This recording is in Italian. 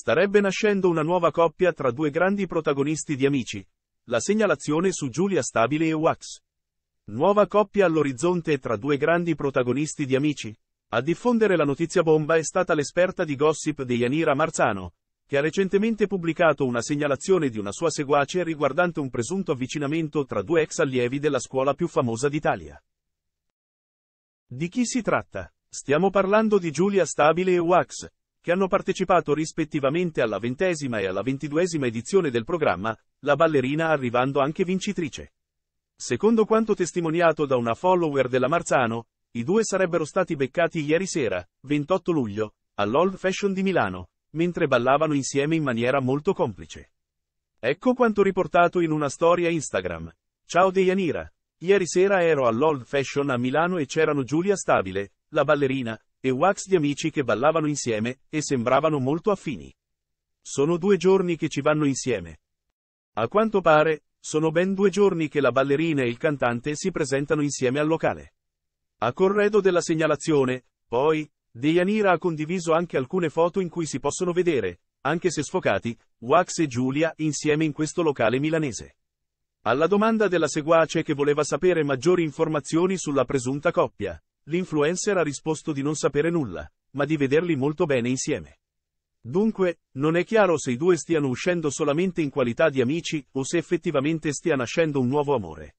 Starebbe nascendo una nuova coppia tra due grandi protagonisti di Amici. La segnalazione su Giulia Stabile e Wax. Nuova coppia all'orizzonte tra due grandi protagonisti di Amici. A diffondere la notizia bomba è stata l'esperta di gossip di Deianira Marzano, che ha recentemente pubblicato una segnalazione di una sua seguace riguardante un presunto avvicinamento tra due ex allievi della scuola più famosa d'Italia. Di chi si tratta? Stiamo parlando di Giulia Stabile e Wax, che hanno partecipato rispettivamente alla ventesima e alla ventiduesima edizione del programma, la ballerina arrivando anche vincitrice. Secondo quanto testimoniato da una follower della Marzano, i due sarebbero stati beccati ieri sera, 28 luglio, all'Old Fashion di Milano, mentre ballavano insieme in maniera molto complice. Ecco quanto riportato in una storia Instagram. Ciao Deianira. Ieri sera ero all'Old Fashion a Milano e c'erano Giulia Stabile, la ballerina, e Wax di amici che ballavano insieme e sembravano molto affini. Sono due giorni che ci vanno insieme. A quanto pare, sono ben due giorni che la ballerina e il cantante si presentano insieme al locale. A corredo della segnalazione, poi, Deianira ha condiviso anche alcune foto in cui si possono vedere, anche se sfocati, Wax e Giulia insieme in questo locale milanese. Alla domanda della seguace che voleva sapere maggiori informazioni sulla presunta coppia, L'influencer ha risposto di non sapere nulla, ma di vederli molto bene insieme. Dunque, non è chiaro se i due stiano uscendo solamente in qualità di amici o se effettivamente stia nascendo un nuovo amore.